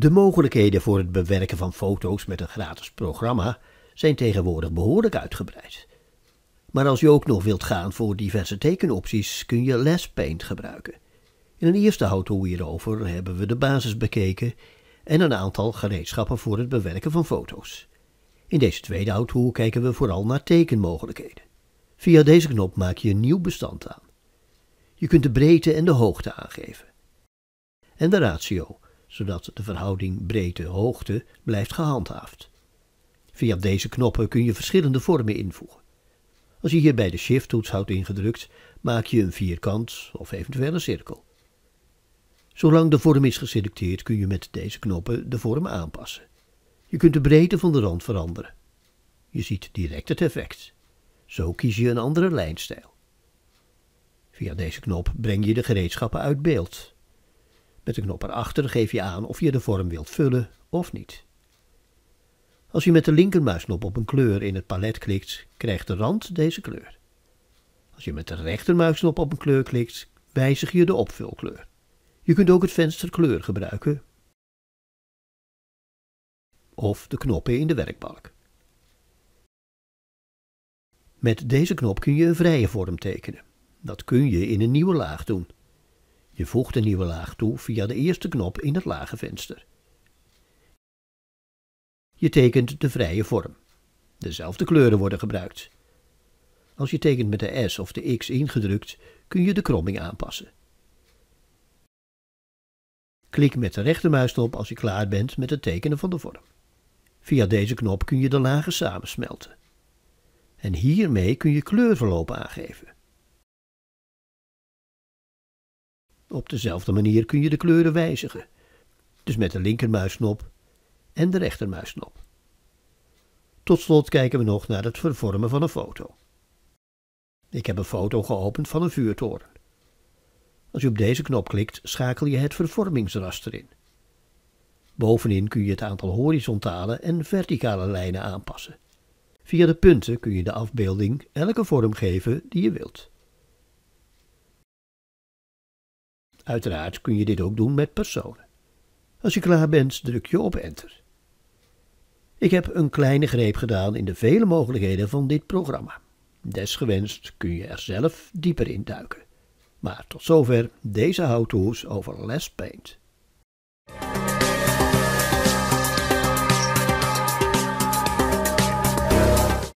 De mogelijkheden voor het bewerken van foto's met een gratis programma zijn tegenwoordig behoorlijk uitgebreid. Maar als je ook nog wilt gaan voor diverse tekenopties, kun je Paint gebruiken. In een eerste auto hierover hebben we de basis bekeken en een aantal gereedschappen voor het bewerken van foto's. In deze tweede auto kijken we vooral naar tekenmogelijkheden. Via deze knop maak je een nieuw bestand aan. Je kunt de breedte en de hoogte aangeven. En de ratio, zodat de verhouding breedte-hoogte blijft gehandhaafd. Via deze knoppen kun je verschillende vormen invoegen. Als je hierbij de shift-toets houdt ingedrukt, maak je een vierkant of eventueel een cirkel. Zolang de vorm is geselecteerd kun je met deze knoppen de vorm aanpassen. Je kunt de breedte van de rand veranderen. Je ziet direct het effect. Zo kies je een andere lijnstijl. Via deze knop breng je de gereedschappen uit beeld. Met de knop erachter geef je aan of je de vorm wilt vullen of niet. Als je met de linkermuisknop op een kleur in het palet klikt, krijgt de rand deze kleur. Als je met de rechtermuisknop op een kleur klikt, wijzig je de opvulkleur. Je kunt ook het venster kleur gebruiken of de knoppen in de werkbalk. Met deze knop kun je een vrije vorm tekenen. Dat kun je in een nieuwe laag doen. Je voegt een nieuwe laag toe via de eerste knop in het lage venster. Je tekent de vrije vorm. Dezelfde kleuren worden gebruikt. Als je tekent met de S of de X ingedrukt, kun je de kromming aanpassen. Klik met de rechtermuisknop als je klaar bent met het tekenen van de vorm. Via deze knop kun je de lagen samensmelten. En hiermee kun je kleurverloop aangeven. Op dezelfde manier kun je de kleuren wijzigen. Dus met de linkermuisknop en de rechtermuisknop. Tot slot kijken we nog naar het vervormen van een foto. Ik heb een foto geopend van een vuurtoren. Als je op deze knop klikt, schakel je het vervormingsraster in. Bovenin kun je het aantal horizontale en verticale lijnen aanpassen. Via de punten kun je de afbeelding elke vorm geven die je wilt. Uiteraard kun je dit ook doen met personen. Als je klaar bent, druk je op Enter. Ik heb een kleine greep gedaan in de vele mogelijkheden van dit programma. Desgewenst kun je er zelf dieper in duiken. Maar tot zover deze how-to's over Les Paint.